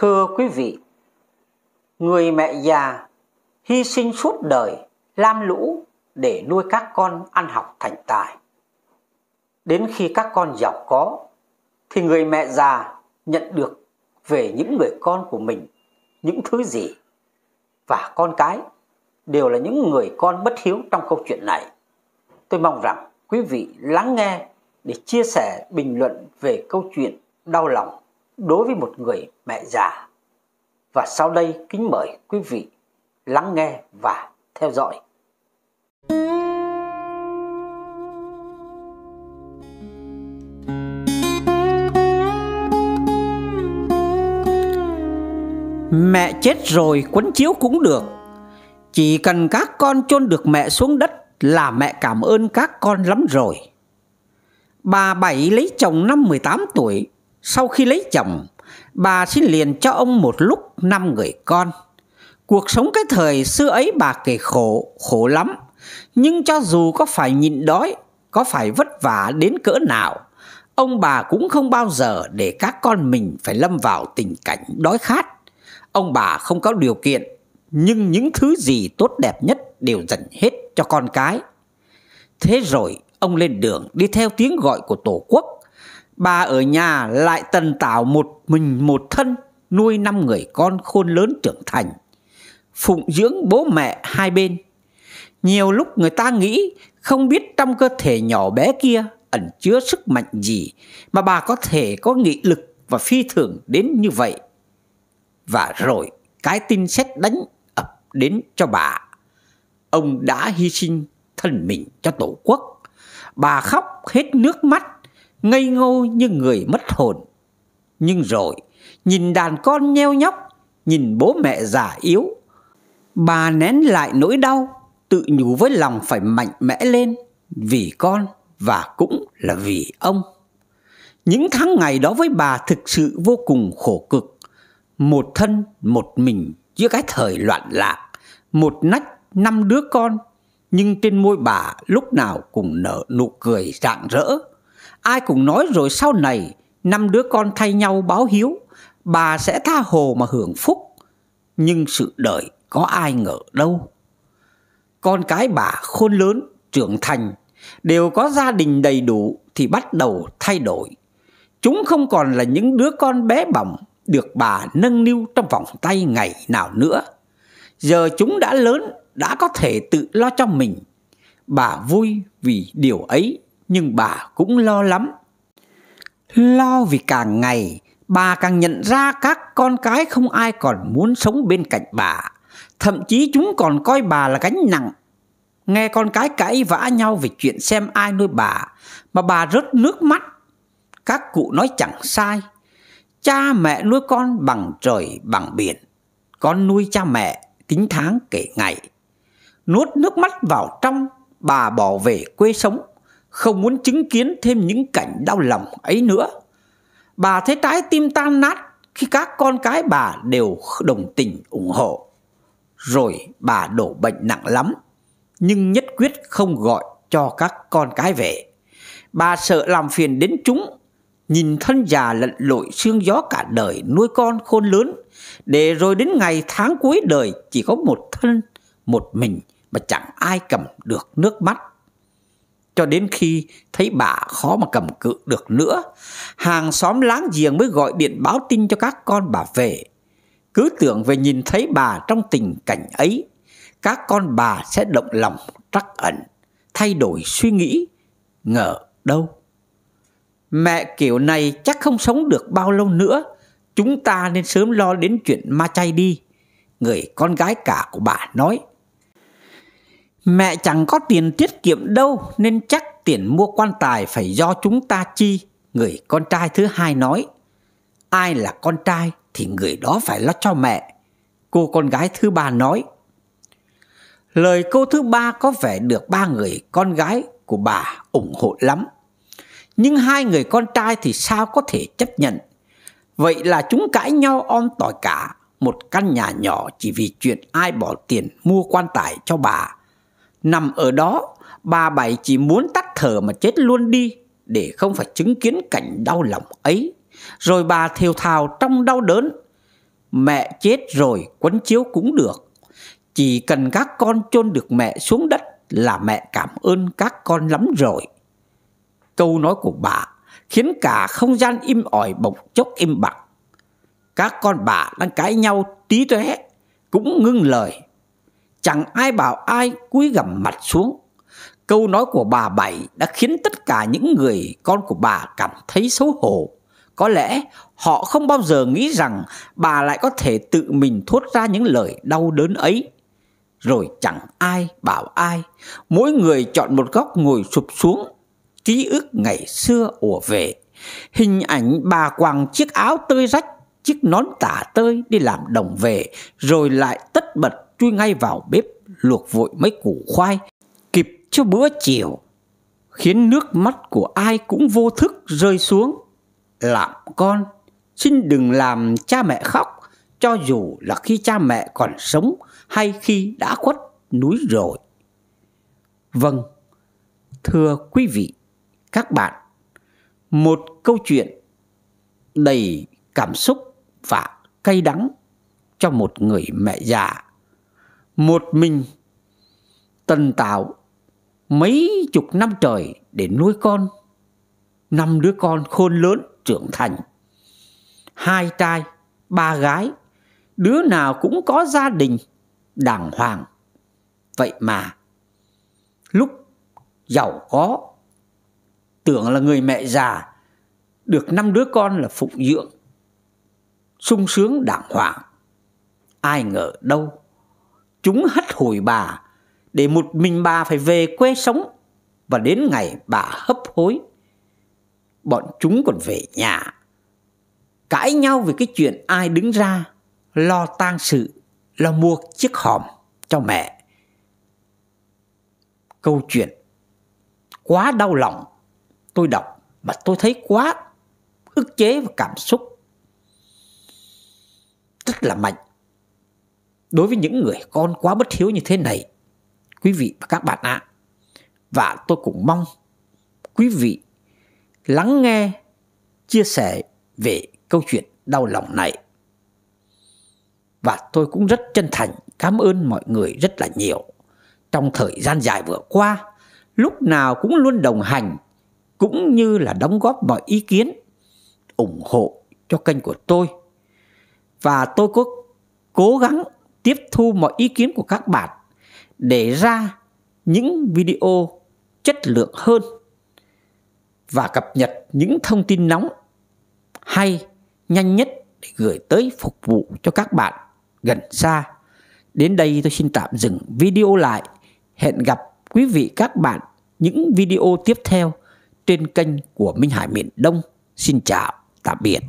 Thưa quý vị, người mẹ già hy sinh suốt đời lam lũ để nuôi các con ăn học thành tài. Đến khi các con giàu có thì người mẹ già nhận được về những người con của mình những thứ gì và con cái đều là những người con bất hiếu trong câu chuyện này. Tôi mong rằng quý vị lắng nghe để chia sẻ bình luận về câu chuyện đau lòng đối với một người mẹ già. Và sau đây kính mời quý vị lắng nghe và theo dõi. Mẹ chết rồi quấn chiếu cũng được Chỉ cần các con chôn được mẹ xuống đất Là mẹ cảm ơn các con lắm rồi Bà Bảy lấy chồng năm 18 tuổi sau khi lấy chồng, bà xin liền cho ông một lúc năm người con. Cuộc sống cái thời xưa ấy bà kể khổ, khổ lắm. Nhưng cho dù có phải nhịn đói, có phải vất vả đến cỡ nào, ông bà cũng không bao giờ để các con mình phải lâm vào tình cảnh đói khát. Ông bà không có điều kiện, nhưng những thứ gì tốt đẹp nhất đều dành hết cho con cái. Thế rồi, ông lên đường đi theo tiếng gọi của Tổ quốc Bà ở nhà lại tần tảo một mình một thân nuôi năm người con khôn lớn trưởng thành. Phụng dưỡng bố mẹ hai bên. Nhiều lúc người ta nghĩ không biết trong cơ thể nhỏ bé kia ẩn chứa sức mạnh gì mà bà có thể có nghị lực và phi thường đến như vậy. Và rồi cái tin xét đánh ập đến cho bà. Ông đã hy sinh thân mình cho tổ quốc. Bà khóc hết nước mắt ngây ngô như người mất hồn. Nhưng rồi, nhìn đàn con nheo nhóc, nhìn bố mẹ già yếu, bà nén lại nỗi đau, tự nhủ với lòng phải mạnh mẽ lên vì con và cũng là vì ông. Những tháng ngày đó với bà thực sự vô cùng khổ cực, một thân một mình giữa cái thời loạn lạc, một nách năm đứa con, nhưng trên môi bà lúc nào cũng nở nụ cười rạng rỡ Ai cũng nói rồi sau này Năm đứa con thay nhau báo hiếu Bà sẽ tha hồ mà hưởng phúc Nhưng sự đời có ai ngờ đâu Con cái bà khôn lớn, trưởng thành Đều có gia đình đầy đủ Thì bắt đầu thay đổi Chúng không còn là những đứa con bé bỏng Được bà nâng niu trong vòng tay ngày nào nữa Giờ chúng đã lớn Đã có thể tự lo cho mình Bà vui vì điều ấy nhưng bà cũng lo lắm. Lo vì càng ngày bà càng nhận ra các con cái không ai còn muốn sống bên cạnh bà, thậm chí chúng còn coi bà là gánh nặng. Nghe con cái cãi vã nhau về chuyện xem ai nuôi bà mà bà rớt nước mắt. Các cụ nói chẳng sai. Cha mẹ nuôi con bằng trời bằng biển, con nuôi cha mẹ tính tháng kể ngày. Nuốt nước mắt vào trong, bà bỏ về quê sống không muốn chứng kiến thêm những cảnh đau lòng ấy nữa. Bà thấy trái tim tan nát khi các con cái bà đều đồng tình ủng hộ. Rồi bà đổ bệnh nặng lắm, nhưng nhất quyết không gọi cho các con cái về. Bà sợ làm phiền đến chúng, nhìn thân già lận lội xương gió cả đời nuôi con khôn lớn, để rồi đến ngày tháng cuối đời chỉ có một thân, một mình mà chẳng ai cầm được nước mắt cho đến khi thấy bà khó mà cầm cự được nữa hàng xóm láng giềng mới gọi điện báo tin cho các con bà về cứ tưởng về nhìn thấy bà trong tình cảnh ấy các con bà sẽ động lòng trắc ẩn thay đổi suy nghĩ ngờ đâu mẹ kiểu này chắc không sống được bao lâu nữa chúng ta nên sớm lo đến chuyện ma chay đi người con gái cả của bà nói Mẹ chẳng có tiền tiết kiệm đâu nên chắc tiền mua quan tài phải do chúng ta chi, người con trai thứ hai nói. Ai là con trai thì người đó phải lo cho mẹ, cô con gái thứ ba nói. Lời cô thứ ba có vẻ được ba người con gái của bà ủng hộ lắm. Nhưng hai người con trai thì sao có thể chấp nhận. Vậy là chúng cãi nhau om tỏi cả một căn nhà nhỏ chỉ vì chuyện ai bỏ tiền mua quan tài cho bà Nằm ở đó, bà Bảy chỉ muốn tắt thở mà chết luôn đi để không phải chứng kiến cảnh đau lòng ấy. Rồi bà thều thào trong đau đớn. Mẹ chết rồi, quấn chiếu cũng được. Chỉ cần các con chôn được mẹ xuống đất là mẹ cảm ơn các con lắm rồi. Câu nói của bà khiến cả không gian im ỏi bỗng chốc im bặt. Các con bà đang cãi nhau tí tóe cũng ngưng lời Chẳng ai bảo ai cúi gằm mặt xuống Câu nói của bà Bảy đã khiến tất cả những người con của bà cảm thấy xấu hổ Có lẽ họ không bao giờ nghĩ rằng bà lại có thể tự mình thốt ra những lời đau đớn ấy Rồi chẳng ai bảo ai Mỗi người chọn một góc ngồi sụp xuống Ký ức ngày xưa ùa về Hình ảnh bà quàng chiếc áo tơi rách chiếc nón tả tơi đi làm đồng về rồi lại tất bật chui ngay vào bếp luộc vội mấy củ khoai kịp cho bữa chiều khiến nước mắt của ai cũng vô thức rơi xuống làm con xin đừng làm cha mẹ khóc cho dù là khi cha mẹ còn sống hay khi đã khuất núi rồi vâng thưa quý vị các bạn một câu chuyện đầy cảm xúc và cay đắng cho một người mẹ già một mình tần tạo mấy chục năm trời để nuôi con năm đứa con khôn lớn trưởng thành hai trai ba gái đứa nào cũng có gia đình đàng hoàng vậy mà lúc giàu có tưởng là người mẹ già được năm đứa con là phụng dưỡng sung sướng đàng hoàng ai ngờ đâu chúng hất hủi bà, để một mình bà phải về quê sống và đến ngày bà hấp hối. Bọn chúng còn về nhà, cãi nhau về cái chuyện ai đứng ra lo tang sự, lo mua chiếc hòm cho mẹ. Câu chuyện quá đau lòng, tôi đọc mà tôi thấy quá ức chế và cảm xúc rất là mạnh đối với những người con quá bất hiếu như thế này quý vị và các bạn ạ à. và tôi cũng mong quý vị lắng nghe chia sẻ về câu chuyện đau lòng này và tôi cũng rất chân thành cảm ơn mọi người rất là nhiều trong thời gian dài vừa qua lúc nào cũng luôn đồng hành cũng như là đóng góp mọi ý kiến ủng hộ cho kênh của tôi và tôi có cố gắng tiếp thu mọi ý kiến của các bạn để ra những video chất lượng hơn và cập nhật những thông tin nóng hay nhanh nhất để gửi tới phục vụ cho các bạn gần xa. Đến đây tôi xin tạm dừng video lại. Hẹn gặp quý vị các bạn những video tiếp theo trên kênh của Minh Hải miền Đông. Xin chào, tạm biệt.